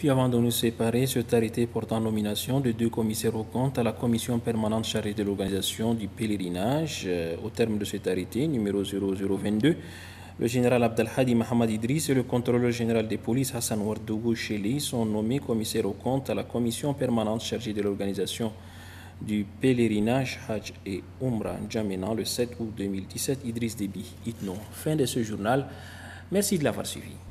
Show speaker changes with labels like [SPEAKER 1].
[SPEAKER 1] Puis avant de nous séparer, cet arrêté portant nomination de deux commissaires aux comptes à la commission permanente chargée de l'organisation du pèlerinage, euh, au terme de cet arrêté numéro 0022, le général Abdelhadi Mohamed Idriss et le contrôleur général des polices Hassan Wardougou Cheli sont nommés commissaires au compte à la commission permanente chargée de l'organisation du pèlerinage Hajj et Umrah Djamena le 7 août 2017, Idriss Déby Itno. Fin de ce journal. Merci de l'avoir suivi.